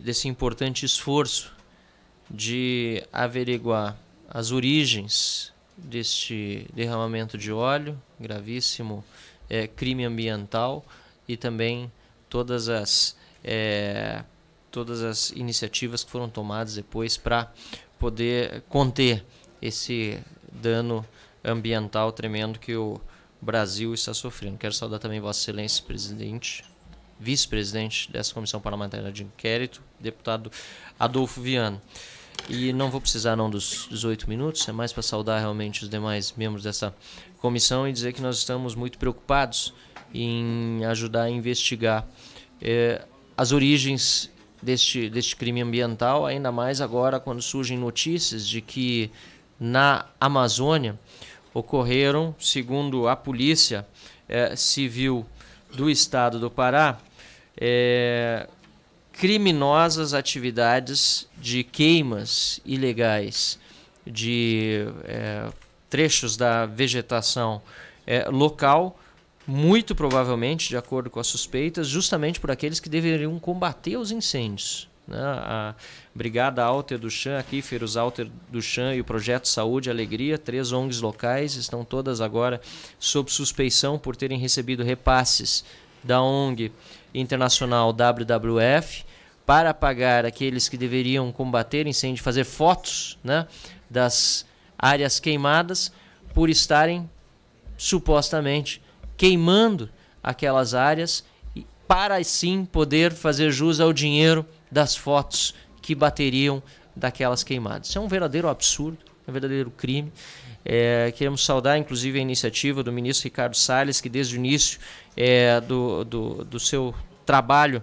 desse importante esforço de averiguar as origens deste derramamento de óleo, gravíssimo é, crime ambiental, e também todas as, é, todas as iniciativas que foram tomadas depois para poder conter esse dano ambiental tremendo que o Brasil está sofrendo. Quero saudar também Vossa Excelência, presidente, vice-presidente dessa comissão parlamentar de inquérito, deputado Adolfo Viana. E não vou precisar não dos 18 minutos, é mais para saudar realmente os demais membros dessa comissão e dizer que nós estamos muito preocupados em ajudar a investigar eh, as origens deste, deste crime ambiental, ainda mais agora quando surgem notícias de que na Amazônia ocorreram, segundo a Polícia eh, Civil do Estado do Pará, é, criminosas atividades de queimas ilegais de é, trechos da vegetação é, local, muito provavelmente, de acordo com as suspeitas, justamente por aqueles que deveriam combater os incêndios. Né? A Brigada Alter do Chão, aqui, Alter do Chão e o Projeto Saúde Alegria, três ONGs locais, estão todas agora sob suspeição por terem recebido repasses da ONG internacional WWF para pagar aqueles que deveriam combater incêndio, fazer fotos né, das áreas queimadas por estarem supostamente queimando aquelas áreas e para sim poder fazer jus ao dinheiro das fotos que bateriam daquelas queimadas. Isso é um verdadeiro absurdo um verdadeiro crime. É, queremos saudar, inclusive, a iniciativa do ministro Ricardo Salles, que desde o início é, do, do, do seu trabalho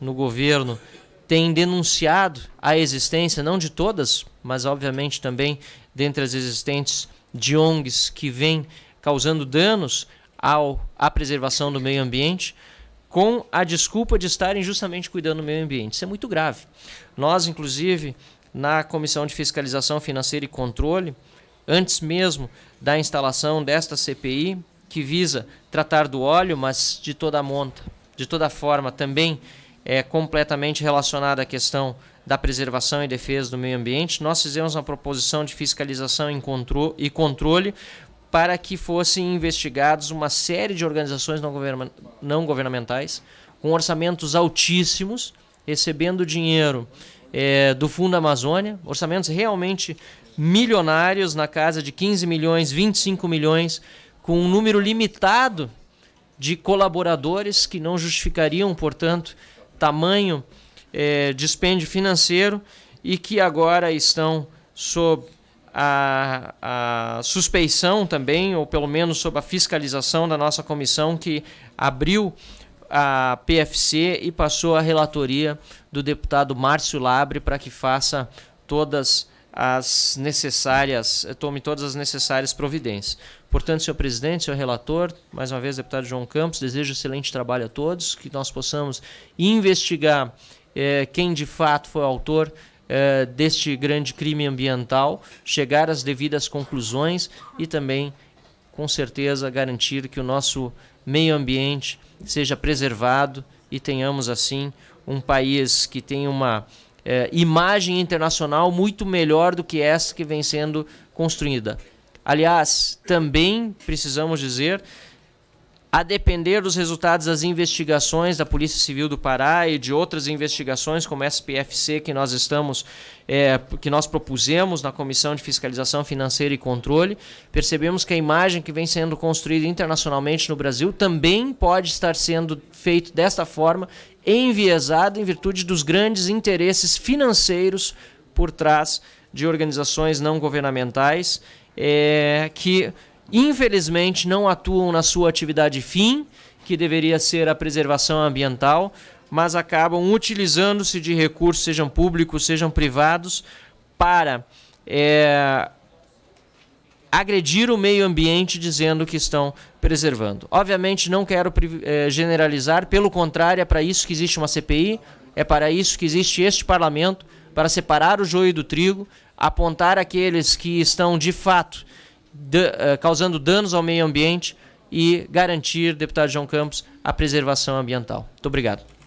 no governo tem denunciado a existência, não de todas, mas obviamente também dentre as existentes de ONGs que vêm causando danos ao, à preservação do meio ambiente, com a desculpa de estarem justamente cuidando do meio ambiente. Isso é muito grave. Nós, inclusive, na Comissão de Fiscalização Financeira e Controle, antes mesmo da instalação desta CPI, que visa tratar do óleo, mas de toda monta, de toda forma, também é completamente relacionada à questão da preservação e defesa do meio ambiente. Nós fizemos uma proposição de fiscalização e controle para que fossem investigados uma série de organizações não governamentais com orçamentos altíssimos, recebendo dinheiro é, do Fundo Amazônia, orçamentos realmente milionários, na casa de 15 milhões, 25 milhões, com um número limitado de colaboradores que não justificariam, portanto, tamanho é, dispêndio financeiro e que agora estão sob a, a, suspeição também, ou pelo menos sob a fiscalização da nossa comissão, que abriu a PFC e passou a relatoria do deputado Márcio Labre para que faça todas as necessárias, eh, tome todas as necessárias providências. Portanto, senhor presidente, senhor relator, mais uma vez, deputado João Campos, desejo excelente trabalho a todos, que nós possamos investigar eh, quem de fato foi autor eh, deste grande crime ambiental, chegar às devidas conclusões e também com certeza garantir que o nosso meio ambiente seja preservado e tenhamos assim um país que tem uma é, imagem internacional muito melhor do que essa que vem sendo construída. Aliás, também precisamos dizer a depender dos resultados das investigações da Polícia Civil do Pará e de outras investigações, como a SPFC, que nós estamos, é, que nós propusemos na Comissão de Fiscalização Financeira e Controle, percebemos que a imagem que vem sendo construída internacionalmente no Brasil também pode estar sendo feito desta forma, enviesada em virtude dos grandes interesses financeiros por trás de organizações não governamentais é, que infelizmente não atuam na sua atividade fim, que deveria ser a preservação ambiental, mas acabam utilizando-se de recursos, sejam públicos, sejam privados, para é, agredir o meio ambiente dizendo que estão preservando. Obviamente não quero é, generalizar, pelo contrário, é para isso que existe uma CPI, é para isso que existe este parlamento, para separar o joio do trigo, apontar aqueles que estão de fato eh, causando danos ao meio ambiente e garantir, deputado João Campos, a preservação ambiental. Muito obrigado.